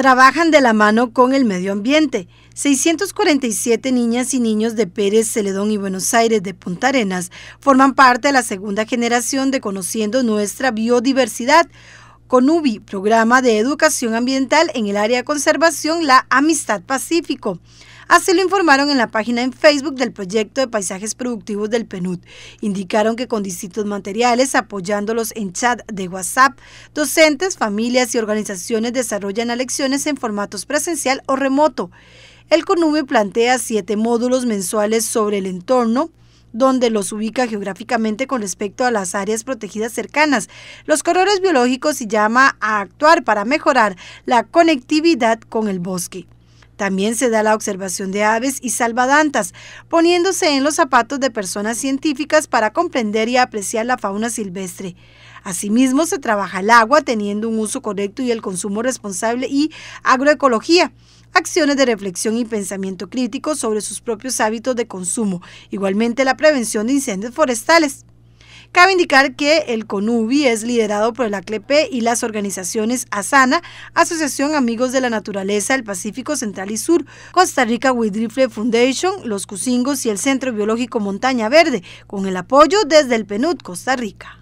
trabajan de la mano con el medio ambiente. 647 niñas y niños de Pérez, Celedón y Buenos Aires de Punta Arenas forman parte de la segunda generación de Conociendo Nuestra Biodiversidad, UBI, programa de educación ambiental en el área de conservación La Amistad Pacífico. Así lo informaron en la página en Facebook del proyecto de paisajes productivos del PNUD. Indicaron que con distintos materiales, apoyándolos en chat de WhatsApp, docentes, familias y organizaciones desarrollan lecciones en formatos presencial o remoto. El CONUME plantea siete módulos mensuales sobre el entorno, donde los ubica geográficamente con respecto a las áreas protegidas cercanas, los corredores biológicos y llama a actuar para mejorar la conectividad con el bosque. También se da la observación de aves y salvadantas, poniéndose en los zapatos de personas científicas para comprender y apreciar la fauna silvestre. Asimismo, se trabaja el agua teniendo un uso correcto y el consumo responsable y agroecología acciones de reflexión y pensamiento crítico sobre sus propios hábitos de consumo, igualmente la prevención de incendios forestales. Cabe indicar que el CONUBI es liderado por el ACLEP y las organizaciones ASANA, Asociación Amigos de la Naturaleza del Pacífico Central y Sur, Costa Rica wildlife Foundation, Los Cusingos y el Centro Biológico Montaña Verde, con el apoyo desde el PNUD Costa Rica.